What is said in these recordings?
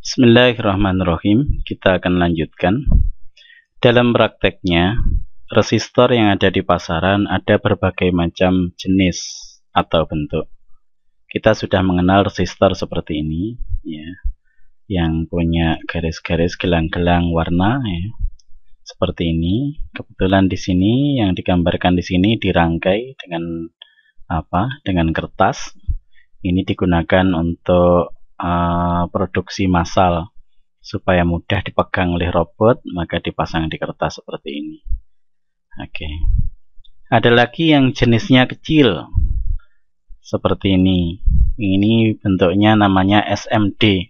Bismillahirrahmanirrahim. Kita akan lanjutkan. Dalam prakteknya, resistor yang ada di pasaran ada berbagai macam jenis atau bentuk. Kita sudah mengenal resistor seperti ini, ya, yang punya garis-garis gelang-gelang warna, ya, seperti ini. Kebetulan di sini yang digambarkan di sini dirangkai dengan apa? Dengan kertas. Ini digunakan untuk Eh, produksi massal supaya mudah dipegang oleh robot maka dipasang di kertas seperti ini oke okay. ada lagi yang jenisnya kecil seperti ini ini bentuknya namanya SMD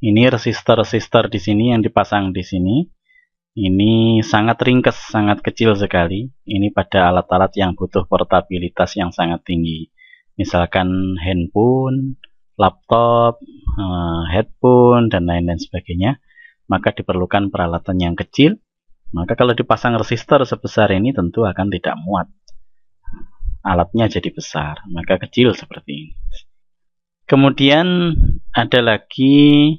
ini resistor-resistor di sini yang dipasang di sini ini sangat ringkes, sangat kecil sekali. Ini pada alat-alat yang butuh portabilitas yang sangat tinggi. Misalkan handphone, laptop, eh, headphone, dan lain-lain sebagainya, maka diperlukan peralatan yang kecil. Maka kalau dipasang resistor sebesar ini tentu akan tidak muat. Alatnya jadi besar, maka kecil seperti ini. Kemudian ada lagi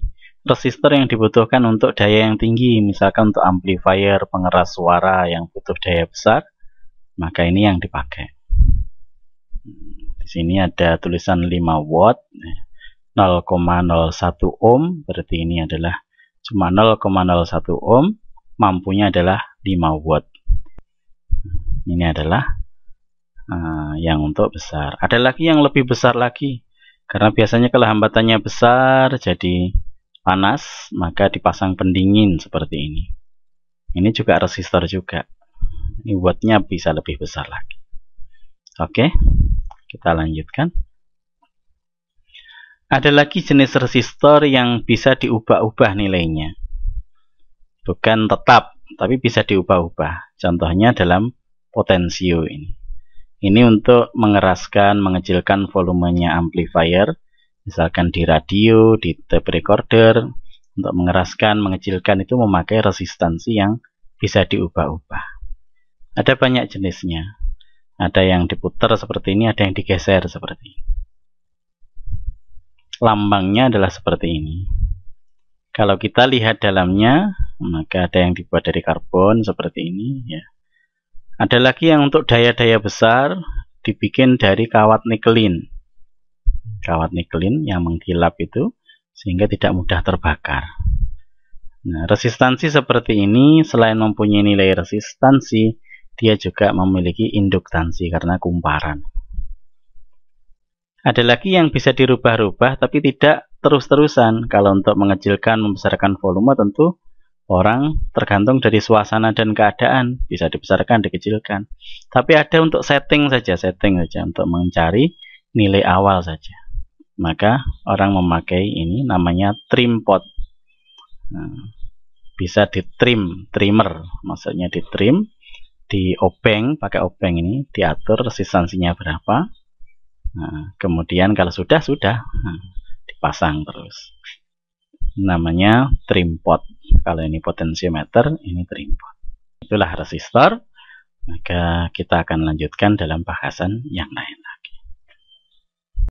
resistor yang dibutuhkan untuk daya yang tinggi, misalkan untuk amplifier pengeras suara yang butuh daya besar, maka ini yang dipakai. Di sini ada tulisan 5 watt. 0,01 ohm berarti ini adalah cuma 0,01 ohm mampunya adalah 5 watt ini adalah uh, yang untuk besar ada lagi yang lebih besar lagi karena biasanya kalau besar jadi panas maka dipasang pendingin seperti ini ini juga resistor juga ini wattnya bisa lebih besar lagi oke kita lanjutkan ada lagi jenis resistor yang bisa diubah-ubah nilainya. Bukan tetap, tapi bisa diubah-ubah. Contohnya dalam potensio ini. Ini untuk mengeraskan, mengecilkan volumenya amplifier, misalkan di radio, di tape recorder. Untuk mengeraskan, mengecilkan itu memakai resistansi yang bisa diubah-ubah. Ada banyak jenisnya. Ada yang diputar seperti ini, ada yang digeser seperti ini lambangnya adalah seperti ini. Kalau kita lihat dalamnya, maka ada yang dibuat dari karbon seperti ini ya. Ada lagi yang untuk daya-daya besar dibikin dari kawat nikelin. Kawat nikelin yang mengkilap itu sehingga tidak mudah terbakar. Nah, resistansi seperti ini selain mempunyai nilai resistansi, dia juga memiliki induktansi karena kumparan. Ada lagi yang bisa dirubah-rubah tapi tidak terus-terusan. Kalau untuk mengecilkan, membesarkan volume tentu orang tergantung dari suasana dan keadaan, bisa dibesarkan, dikecilkan. Tapi ada untuk setting saja, setting saja untuk mencari nilai awal saja. Maka orang memakai ini namanya trim pot. Nah, bisa di trim, trimmer, maksudnya di trim, di obeng, pakai obeng ini diatur resistansinya berapa, Nah, kemudian kalau sudah sudah nah, dipasang terus. Namanya trim pot. Kalau ini potensiometer, ini trim pot. Itulah resistor. Maka kita akan lanjutkan dalam bahasan yang lain.